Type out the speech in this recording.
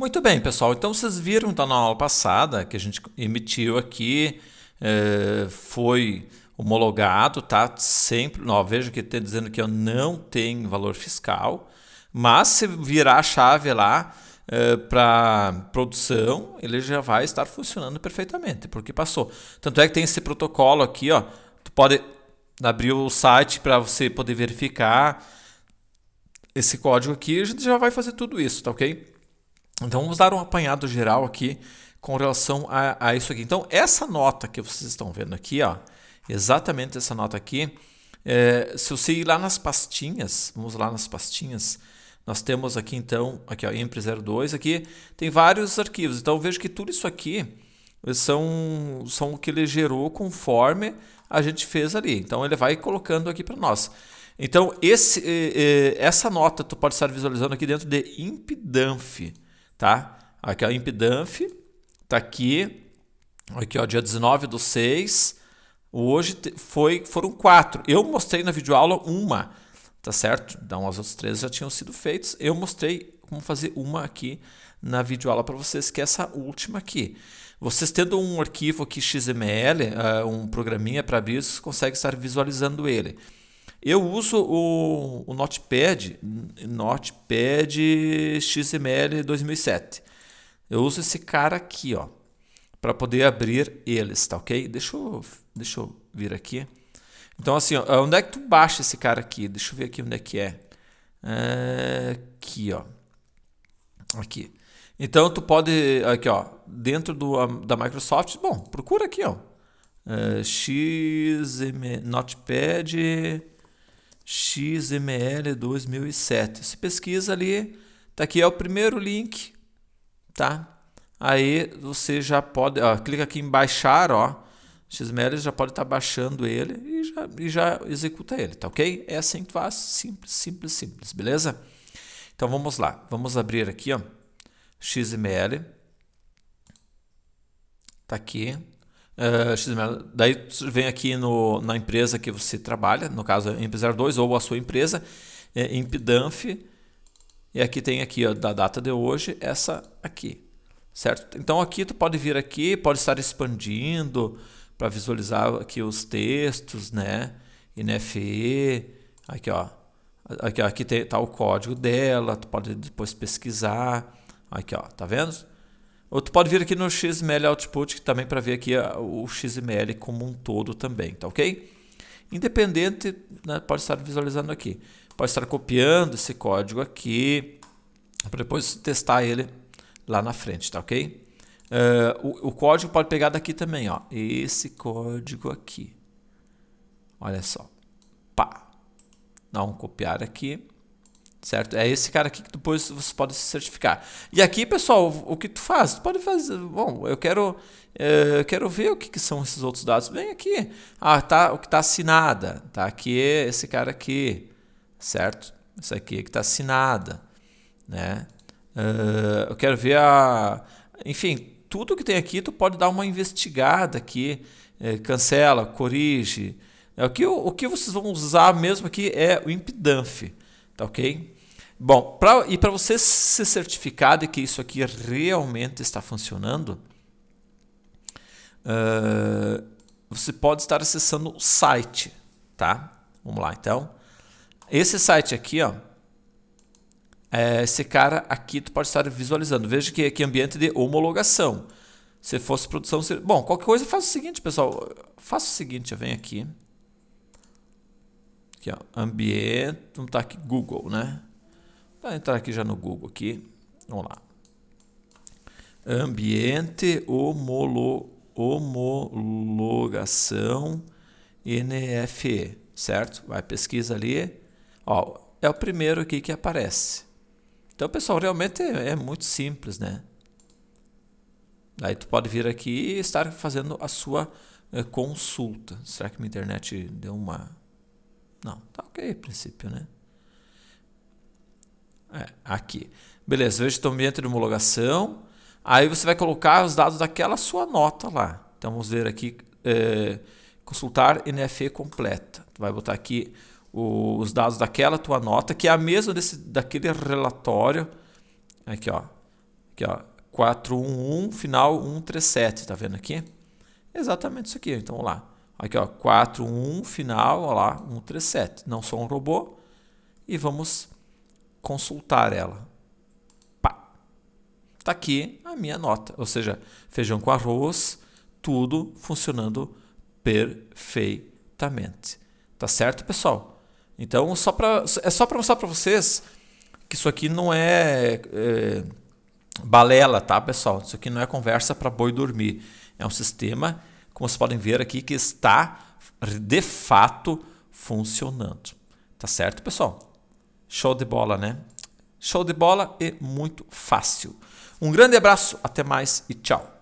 Muito bem, pessoal. Então vocês viram então, na aula passada que a gente emitiu aqui, é, foi homologado, tá? Sempre. Ó, veja que está dizendo que eu não tenho valor fiscal, mas se virar a chave lá é, para produção, ele já vai estar funcionando perfeitamente, porque passou. Tanto é que tem esse protocolo aqui, ó. Tu pode abrir o site para você poder verificar esse código aqui, a gente já vai fazer tudo isso, tá ok? Então vamos dar um apanhado geral aqui com relação a, a isso aqui. Então essa nota que vocês estão vendo aqui, ó, exatamente essa nota aqui, é, se você ir lá nas pastinhas, vamos lá nas pastinhas, nós temos aqui então, aqui ó, IMP02, aqui tem vários arquivos. Então vejo que tudo isso aqui são, são o que ele gerou conforme a gente fez ali. Então ele vai colocando aqui para nós. Então esse, é, é, essa nota tu pode estar visualizando aqui dentro de IMPDANF tá? Aqui é o ImpDanf, tá aqui, aqui ó, dia 19 do 6, hoje foi, foram quatro. Eu mostrei na videoaula uma, tá certo? Então as outras três já tinham sido feitas, eu mostrei como fazer uma aqui na videoaula para vocês, que é essa última aqui. Vocês tendo um arquivo aqui XML, eh, um programinha para abrir, vocês conseguem estar visualizando ele. Eu uso o, o Notepad, Notepad XML 2007. Eu uso esse cara aqui, ó, para poder abrir eles, tá ok? Deixa eu, deixa eu vir aqui. Então, assim, ó, onde é que tu baixa esse cara aqui? Deixa eu ver aqui onde é que é. é aqui, ó. Aqui. Então, tu pode, aqui, ó, dentro do, da Microsoft, bom, procura aqui, ó. É, Notepad XML 2007. Se pesquisa ali, tá aqui é o primeiro link, tá? Aí você já pode, ó, clica aqui em baixar, ó. XML já pode estar tá baixando ele e já, e já executa ele, tá ok? É assim que faz, simples, simples, simples, beleza? Então vamos lá, vamos abrir aqui, ó, XML, tá aqui, uh, eh, XML. Daí vem aqui no, na empresa que você trabalha, no caso a é empresa 2 ou a sua empresa, é, impdanf, e aqui tem aqui ó, da data de hoje, essa aqui, certo? Então aqui tu pode vir aqui, pode estar expandindo para visualizar aqui os textos, né? NFE, aqui ó, aqui, ó, aqui tem, tá o código dela, tu pode depois pesquisar, aqui ó, tá vendo? Ou tu pode vir aqui no XML Output também para ver aqui o XML como um todo também, tá ok? Independente, né, pode estar visualizando aqui. Pode estar copiando esse código aqui para depois testar ele lá na frente, tá ok? Uh, o, o código pode pegar daqui também, ó. Esse código aqui. Olha só. Pá. Dá um copiar aqui certo? É esse cara aqui que depois você pode se certificar. E aqui, pessoal, o que tu faz? Tu pode fazer, bom, eu quero eh, eu quero ver o que, que são esses outros dados. Vem aqui. Ah, tá, o que está assinada, tá aqui esse cara aqui, certo? Isso aqui é que está assinada, né? Eh, eu quero ver a, enfim, tudo que tem aqui, tu pode dar uma investigada aqui, eh, cancela, corrige. É o que, o que vocês vão usar mesmo aqui é o impdump Tá ok? Bom, pra, e para você se certificar de que isso aqui realmente está funcionando, uh, você pode estar acessando o site, tá? Vamos lá, então. Esse site aqui, ó, é, esse cara aqui tu pode estar visualizando. Veja que aqui é ambiente de homologação. Se fosse produção... Bom, qualquer coisa faz o seguinte, pessoal. Faça o seguinte, eu venho aqui. Aqui, ó, ambiente, não tá aqui, Google, né? Vou entrar aqui já no Google aqui, vamos lá. Ambiente homolo, homologação NFE, certo? Vai pesquisa ali, ó, é o primeiro aqui que aparece. Então, pessoal, realmente é, é muito simples, né? Aí tu pode vir aqui e estar fazendo a sua eh, consulta. Será que minha internet deu uma não, tá ok, princípio, né? É, aqui. Beleza, veja o teu ambiente de homologação. Aí você vai colocar os dados daquela sua nota lá. Então vamos ver aqui, é, consultar NFE completa. Tu vai botar aqui o, os dados daquela tua nota, que é a mesma desse, daquele relatório. Aqui, ó. Aqui, ó. 411, final 137, tá vendo aqui? Exatamente isso aqui. Então vamos lá. Aqui, ó, 4, 1, final, ó lá, 1, 3, 7. Não sou um robô. E vamos consultar ela. Pá. Tá aqui a minha nota, ou seja, feijão com arroz, tudo funcionando perfeitamente. Tá certo, pessoal? Então, só pra, é só para mostrar para vocês que isso aqui não é, é, balela, tá, pessoal? Isso aqui não é conversa para boi dormir. É um sistema como vocês podem ver aqui, que está de fato funcionando. Tá certo, pessoal? Show de bola, né? Show de bola e muito fácil. Um grande abraço, até mais e tchau.